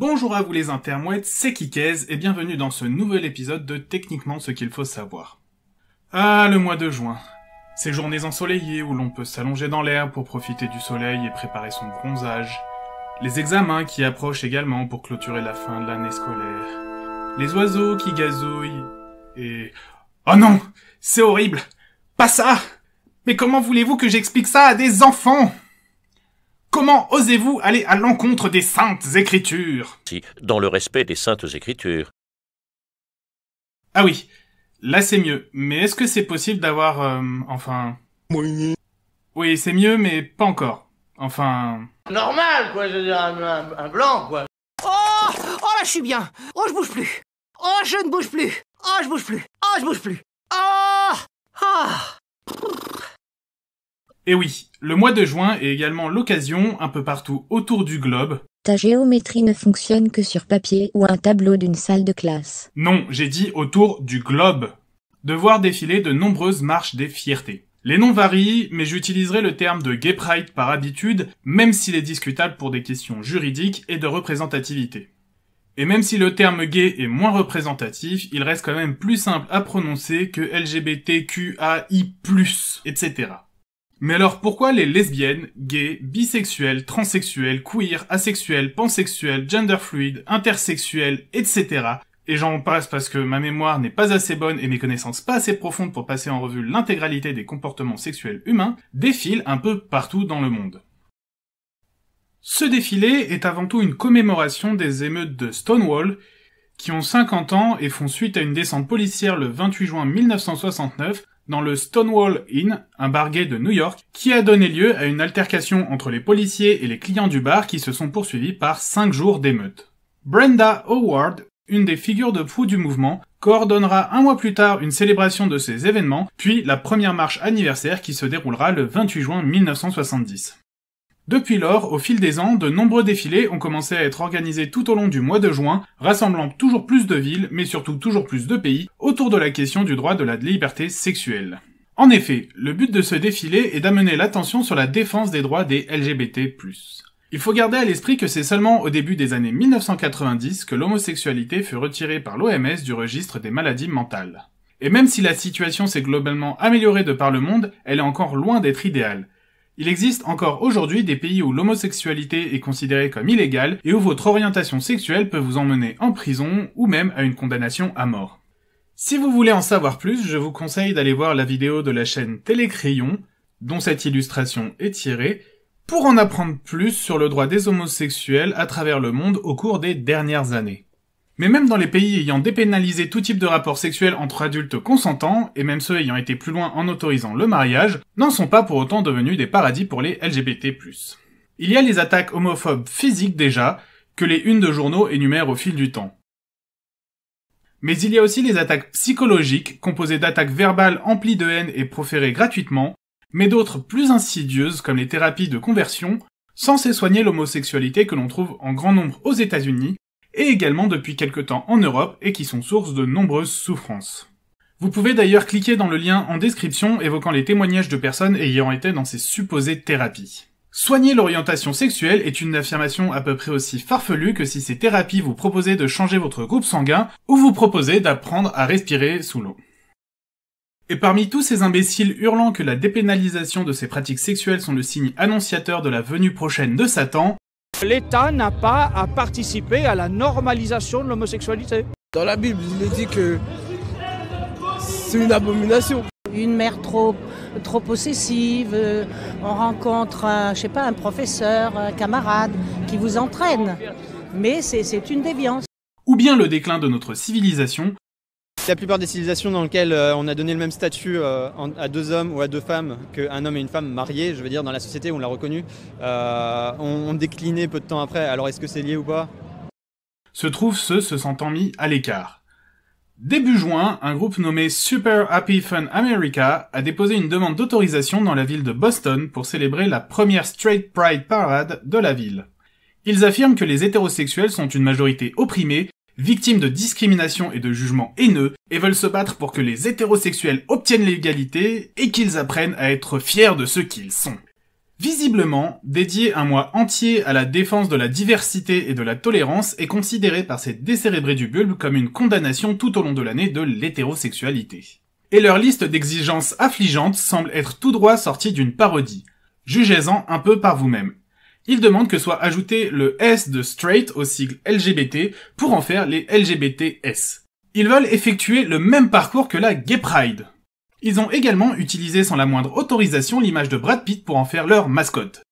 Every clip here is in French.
Bonjour à vous les intermouettes, c'est Kikez et bienvenue dans ce nouvel épisode de Techniquement ce qu'il faut savoir. Ah, le mois de juin. Ces journées ensoleillées où l'on peut s'allonger dans l'air pour profiter du soleil et préparer son bronzage. Les examens qui approchent également pour clôturer la fin de l'année scolaire. Les oiseaux qui gazouillent et... Oh non C'est horrible Pas ça Mais comment voulez-vous que j'explique ça à des enfants Comment osez-vous aller à l'encontre des saintes écritures Si, dans le respect des saintes écritures. Ah oui, là c'est mieux. Mais est-ce que c'est possible d'avoir... Euh, enfin... Oui, c'est mieux, mais pas encore. Enfin... Normal, quoi, je veux dire, un, blanc, quoi. Oh Oh là, je suis bien Oh, je bouge plus Oh, je ne bouge plus Oh, je bouge plus Oh, je bouge plus Oh Ah et oui, le mois de juin est également l'occasion, un peu partout autour du globe, ta géométrie ne fonctionne que sur papier ou un tableau d'une salle de classe. Non, j'ai dit autour du globe. De voir défiler de nombreuses marches des fiertés. Les noms varient, mais j'utiliserai le terme de gay pride par habitude, même s'il est discutable pour des questions juridiques et de représentativité. Et même si le terme gay est moins représentatif, il reste quand même plus simple à prononcer que LGBTQAI+, etc. Mais alors pourquoi les lesbiennes, gays, bisexuels, transsexuels, queer, asexuels, pansexuels, fluides, intersexuels, etc. Et j'en passe parce que ma mémoire n'est pas assez bonne et mes connaissances pas assez profondes pour passer en revue l'intégralité des comportements sexuels humains, défilent un peu partout dans le monde. Ce défilé est avant tout une commémoration des émeutes de Stonewall, qui ont 50 ans et font suite à une descente policière le 28 juin 1969 dans le Stonewall Inn, un bar de New York, qui a donné lieu à une altercation entre les policiers et les clients du bar qui se sont poursuivis par cinq jours d'émeute. Brenda Howard, une des figures de fou du mouvement, coordonnera un mois plus tard une célébration de ces événements, puis la première marche anniversaire qui se déroulera le 28 juin 1970. Depuis lors, au fil des ans, de nombreux défilés ont commencé à être organisés tout au long du mois de juin, rassemblant toujours plus de villes, mais surtout toujours plus de pays, autour de la question du droit de la liberté sexuelle. En effet, le but de ce défilé est d'amener l'attention sur la défense des droits des LGBT+. Il faut garder à l'esprit que c'est seulement au début des années 1990 que l'homosexualité fut retirée par l'OMS du registre des maladies mentales. Et même si la situation s'est globalement améliorée de par le monde, elle est encore loin d'être idéale. Il existe encore aujourd'hui des pays où l'homosexualité est considérée comme illégale et où votre orientation sexuelle peut vous emmener en prison ou même à une condamnation à mort. Si vous voulez en savoir plus, je vous conseille d'aller voir la vidéo de la chaîne Télécrayon, dont cette illustration est tirée, pour en apprendre plus sur le droit des homosexuels à travers le monde au cours des dernières années. Mais même dans les pays ayant dépénalisé tout type de rapport sexuel entre adultes consentants, et même ceux ayant été plus loin en autorisant le mariage, n'en sont pas pour autant devenus des paradis pour les LGBT+. Il y a les attaques homophobes physiques déjà, que les unes de journaux énumèrent au fil du temps. Mais il y a aussi les attaques psychologiques, composées d'attaques verbales emplies de haine et proférées gratuitement, mais d'autres plus insidieuses comme les thérapies de conversion, censées soigner l'homosexualité que l'on trouve en grand nombre aux États-Unis et également depuis quelque temps en Europe et qui sont source de nombreuses souffrances. Vous pouvez d'ailleurs cliquer dans le lien en description évoquant les témoignages de personnes ayant été dans ces supposées thérapies. Soigner l'orientation sexuelle est une affirmation à peu près aussi farfelue que si ces thérapies vous proposaient de changer votre groupe sanguin ou vous proposaient d'apprendre à respirer sous l'eau. Et parmi tous ces imbéciles hurlant que la dépénalisation de ces pratiques sexuelles sont le signe annonciateur de la venue prochaine de Satan, L'État n'a pas à participer à la normalisation de l'homosexualité. Dans la Bible, il est dit que c'est une abomination. Une mère trop, trop possessive, euh, on rencontre, euh, je sais pas, un professeur, un camarade qui vous entraîne. Mais c'est une déviance. Ou bien le déclin de notre civilisation la plupart des civilisations dans lesquelles euh, on a donné le même statut euh, à deux hommes ou à deux femmes qu'un homme et une femme mariés, je veux dire dans la société où on l'a reconnu, euh, ont décliné peu de temps après. Alors est-ce que c'est lié ou pas Se trouvent ceux se sentant mis à l'écart. Début juin, un groupe nommé Super Happy Fun America a déposé une demande d'autorisation dans la ville de Boston pour célébrer la première Straight Pride Parade de la ville. Ils affirment que les hétérosexuels sont une majorité opprimée victimes de discrimination et de jugements haineux, et veulent se battre pour que les hétérosexuels obtiennent l'égalité et qu'ils apprennent à être fiers de ce qu'ils sont. Visiblement, dédier un mois entier à la défense de la diversité et de la tolérance est considéré par ces décérébrés du bulbe comme une condamnation tout au long de l'année de l'hétérosexualité. Et leur liste d'exigences affligeantes semble être tout droit sortie d'une parodie. Jugez-en un peu par vous-même. Ils demandent que soit ajouté le S de straight au sigle LGBT pour en faire les LGBTS. Ils veulent effectuer le même parcours que la Gay Pride. Ils ont également utilisé sans la moindre autorisation l'image de Brad Pitt pour en faire leur mascotte.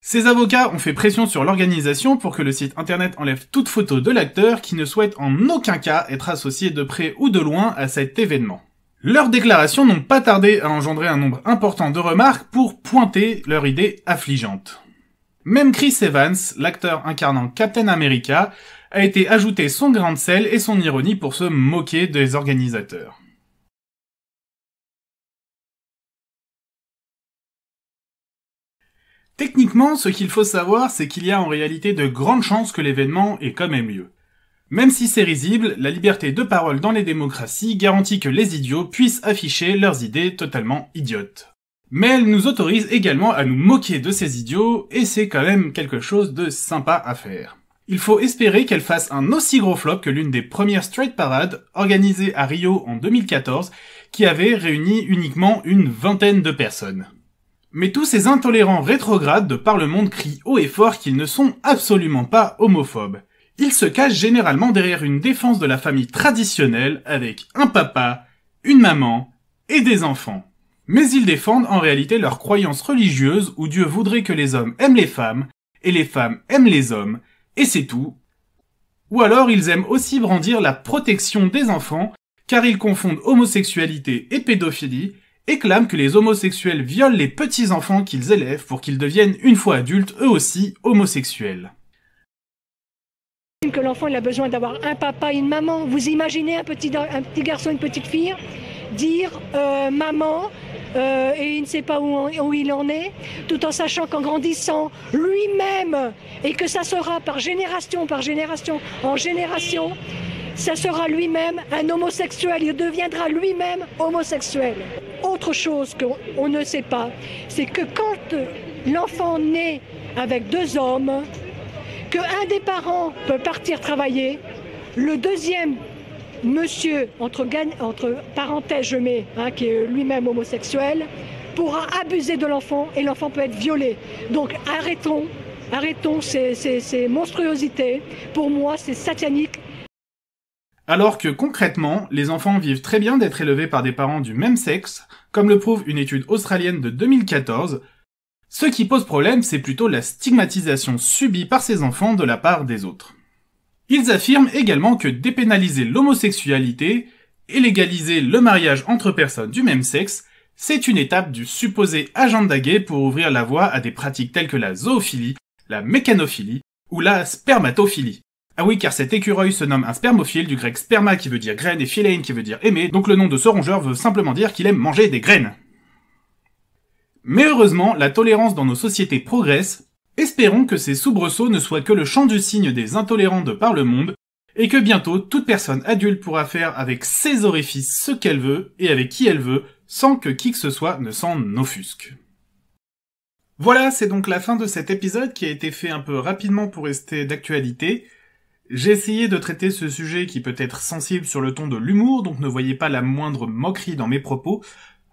Ces avocats ont fait pression sur l'organisation pour que le site internet enlève toute photo de l'acteur qui ne souhaite en aucun cas être associé de près ou de loin à cet événement. Leurs déclarations n'ont pas tardé à engendrer un nombre important de remarques pour pointer leur idée affligeante. Même Chris Evans, l'acteur incarnant Captain America, a été ajouté son grain de sel et son ironie pour se moquer des organisateurs. Techniquement, ce qu'il faut savoir, c'est qu'il y a en réalité de grandes chances que l'événement ait quand même lieu. Même si c'est risible, la liberté de parole dans les démocraties garantit que les idiots puissent afficher leurs idées totalement idiotes. Mais elle nous autorise également à nous moquer de ces idiots, et c'est quand même quelque chose de sympa à faire. Il faut espérer qu'elle fasse un aussi gros flop que l'une des premières straight parades organisées à Rio en 2014, qui avait réuni uniquement une vingtaine de personnes. Mais tous ces intolérants rétrogrades de par le monde crient haut et fort qu'ils ne sont absolument pas homophobes. Ils se cachent généralement derrière une défense de la famille traditionnelle avec un papa, une maman et des enfants. Mais ils défendent en réalité leur croyance religieuse où Dieu voudrait que les hommes aiment les femmes, et les femmes aiment les hommes, et c'est tout. Ou alors ils aiment aussi brandir la protection des enfants, car ils confondent homosexualité et pédophilie, et clament que les homosexuels violent les petits-enfants qu'ils élèvent pour qu'ils deviennent, une fois adultes, eux aussi homosexuels. Que l'enfant a besoin d'avoir un papa et une maman. Vous imaginez un petit, un petit garçon, une petite fille dire euh, maman, euh, et il ne sait pas où, il en est, tout en sachant qu'en grandissant lui-même, et que ça sera par génération, par génération, en génération, ça sera lui-même un homosexuel, il deviendra lui-même homosexuel. Autre chose qu'on ne sait pas, c'est que quand l'enfant naît avec deux hommes, qu'un des parents peut partir travailler, le deuxième monsieur, entre, parenthèses je mets, hein, qui est lui-même homosexuel, pourra abuser de l'enfant et l'enfant peut être violé. Donc arrêtons, arrêtons ces monstruosités. Pour moi, c'est satanique. Alors que concrètement, les enfants vivent très bien d'être élevés par des parents du même sexe, comme le prouve une étude australienne de 2014, ce qui pose problème, c'est plutôt la stigmatisation subie par ces enfants de la part des autres. Ils affirment également que dépénaliser l'homosexualité et légaliser le mariage entre personnes du même sexe, c'est une étape du supposé agenda gay pour ouvrir la voie à des pratiques telles que la zoophilie, la mécanophilie ou la spermatophilie. Ah oui, car cet écureuil se nomme un spermophile, du grec sperma qui veut dire graine et philein qui veut dire aimer, donc le nom de ce rongeur veut simplement dire qu'il aime manger des graines. Mais heureusement, la tolérance dans nos sociétés progresse, Espérons que ces soubresauts ne soient que le chant du signe des intolérants de par le monde, et que bientôt toute personne adulte pourra faire avec ses orifices ce qu'elle veut et avec qui elle veut, sans que qui que ce soit ne s'en offusque. Voilà, c'est donc la fin de cet épisode qui a été fait un peu rapidement pour rester d'actualité. J'ai essayé de traiter ce sujet qui peut être sensible sur le ton de l'humour, donc ne voyez pas la moindre moquerie dans mes propos,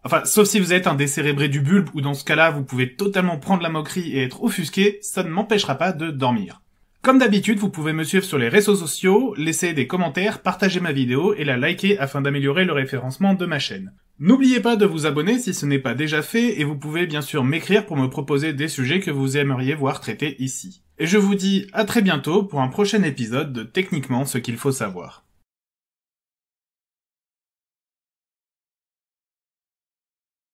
Enfin, sauf si vous êtes un décérébré du bulbe, ou dans ce cas-là, vous pouvez totalement prendre la moquerie et être offusqué, ça ne m'empêchera pas de dormir. Comme d'habitude, vous pouvez me suivre sur les réseaux sociaux, laisser des commentaires, partager ma vidéo et la liker afin d'améliorer le référencement de ma chaîne. N'oubliez pas de vous abonner si ce n'est pas déjà fait et vous pouvez bien sûr m'écrire pour me proposer des sujets que vous aimeriez voir traités ici. Et je vous dis à très bientôt pour un prochain épisode de Techniquement ce qu'il faut savoir.